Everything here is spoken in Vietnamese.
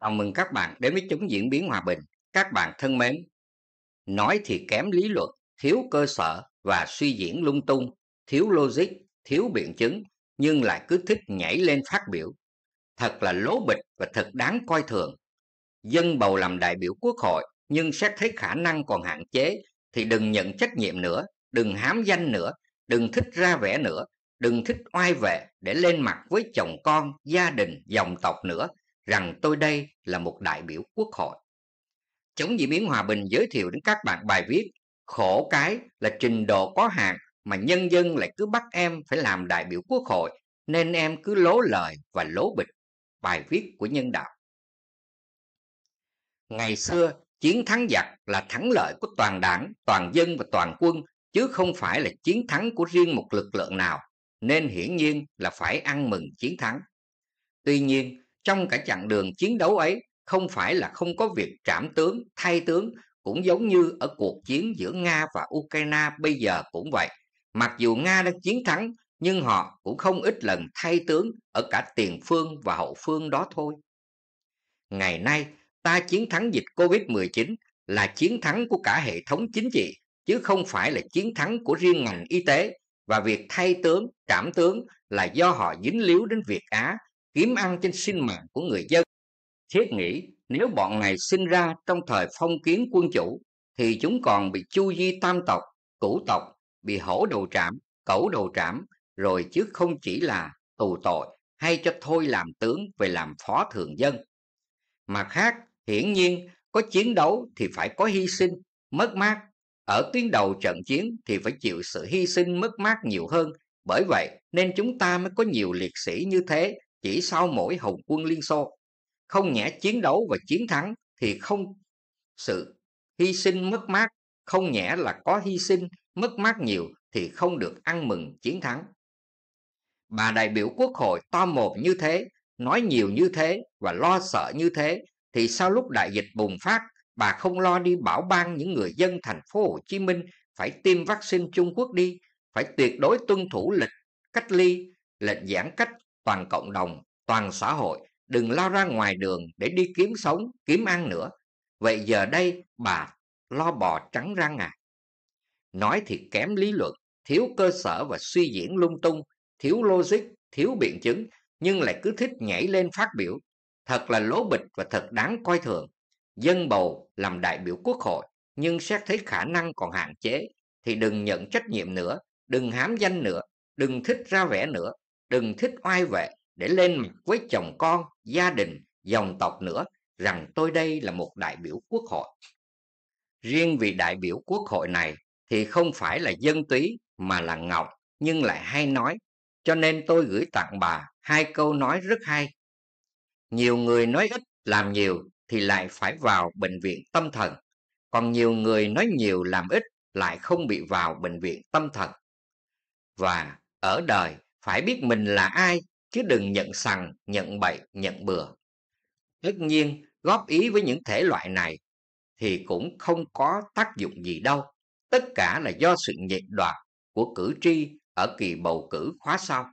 Chào mừng các bạn đến với chúng diễn biến hòa bình. Các bạn thân mến, nói thì kém lý luận, thiếu cơ sở và suy diễn lung tung, thiếu logic, thiếu biện chứng, nhưng lại cứ thích nhảy lên phát biểu. Thật là lố bịch và thật đáng coi thường. Dân bầu làm đại biểu quốc hội, nhưng xét thấy khả năng còn hạn chế, thì đừng nhận trách nhiệm nữa, đừng hám danh nữa, đừng thích ra vẻ nữa, đừng thích oai vệ để lên mặt với chồng con, gia đình, dòng tộc nữa – rằng tôi đây là một đại biểu quốc hội. Chống diễn biến hòa bình giới thiệu đến các bạn bài viết Khổ cái là trình độ có hạn mà nhân dân lại cứ bắt em phải làm đại biểu quốc hội nên em cứ lố lời và lố bịch bài viết của nhân đạo. Ngày xưa, chiến thắng giặc là thắng lợi của toàn đảng, toàn dân và toàn quân chứ không phải là chiến thắng của riêng một lực lượng nào nên hiển nhiên là phải ăn mừng chiến thắng. Tuy nhiên, trong cả chặng đường chiến đấu ấy không phải là không có việc trảm tướng thay tướng cũng giống như ở cuộc chiến giữa nga và ukraine bây giờ cũng vậy mặc dù nga đã chiến thắng nhưng họ cũng không ít lần thay tướng ở cả tiền phương và hậu phương đó thôi ngày nay ta chiến thắng dịch covid 19 là chiến thắng của cả hệ thống chính trị chứ không phải là chiến thắng của riêng ngành y tế và việc thay tướng trảm tướng là do họ dính líu đến việt á kiếm ăn trên sinh mạng của người dân. Thiết nghĩ nếu bọn này sinh ra trong thời phong kiến quân chủ thì chúng còn bị chu di tam tộc, cửu tộc, bị hổ đầu trạm, cẩu đầu trạm, rồi chứ không chỉ là tù tội hay cho thôi làm tướng về làm phó thường dân. Mà khác, hiển nhiên có chiến đấu thì phải có hy sinh, mất mát. Ở tuyến đầu trận chiến thì phải chịu sự hy sinh mất mát nhiều hơn. Bởi vậy nên chúng ta mới có nhiều liệt sĩ như thế chỉ sau mỗi hồng quân Liên Xô. Không nhẽ chiến đấu và chiến thắng thì không sự hy sinh mất mát, không nhẽ là có hy sinh mất mát nhiều thì không được ăn mừng chiến thắng. Bà đại biểu quốc hội to mồm như thế, nói nhiều như thế và lo sợ như thế thì sau lúc đại dịch bùng phát bà không lo đi bảo ban những người dân thành phố Hồ Chí Minh phải tiêm vaccine Trung Quốc đi, phải tuyệt đối tuân thủ lịch cách ly, lệnh giãn cách toàn cộng đồng, toàn xã hội, đừng lao ra ngoài đường để đi kiếm sống, kiếm ăn nữa. Vậy giờ đây bà lo bò trắng răng à? Nói thì kém lý luận, thiếu cơ sở và suy diễn lung tung, thiếu logic, thiếu biện chứng, nhưng lại cứ thích nhảy lên phát biểu. Thật là lố bịch và thật đáng coi thường. Dân bầu làm đại biểu quốc hội, nhưng xét thấy khả năng còn hạn chế, thì đừng nhận trách nhiệm nữa, đừng hám danh nữa, đừng thích ra vẻ nữa, đừng thích oai vệ để lên mặt ừ. với chồng con, gia đình, dòng tộc nữa rằng tôi đây là một đại biểu quốc hội. Riêng vị đại biểu quốc hội này thì không phải là dân túy mà là ngọc nhưng lại hay nói, cho nên tôi gửi tặng bà hai câu nói rất hay. Nhiều người nói ít làm nhiều thì lại phải vào bệnh viện tâm thần, còn nhiều người nói nhiều làm ít lại không bị vào bệnh viện tâm thần. Và ở đời phải biết mình là ai chứ đừng nhận sằng nhận bậy nhận bừa tất nhiên góp ý với những thể loại này thì cũng không có tác dụng gì đâu tất cả là do sự nhiệt đoạt của cử tri ở kỳ bầu cử khóa sau